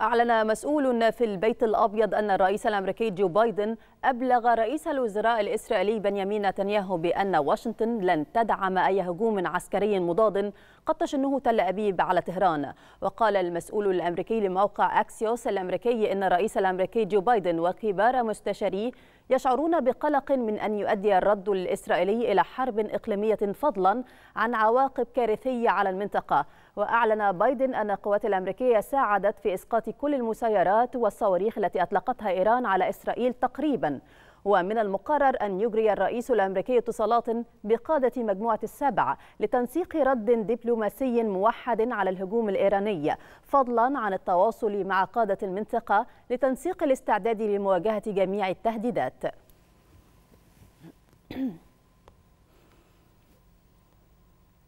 أعلن مسؤول في البيت الأبيض أن الرئيس الأمريكي جو بايدن أبلغ رئيس الوزراء الإسرائيلي بنيامين نتنياهو بأن واشنطن لن تدعم أي هجوم عسكري مضاد قد تشنه تل أبيب على طهران وقال المسؤول الأمريكي لموقع أكسيوس الأمريكي أن الرئيس الأمريكي جو بايدن وكبار مستشاريه يشعرون بقلق من أن يؤدي الرد الإسرائيلي إلى حرب إقليمية فضلا عن عواقب كارثية على المنطقة وأعلن بايدن أن القوات الأمريكية ساعدت في إسقاط كل المسيرات والصواريخ التي أطلقتها إيران على إسرائيل تقريباً ومن المقرر أن يجري الرئيس الأمريكي اتصالات بقادة مجموعة السبع لتنسيق رد دبلوماسي موحد على الهجوم الإيراني فضلا عن التواصل مع قادة المنطقة لتنسيق الاستعداد لمواجهة جميع التهديدات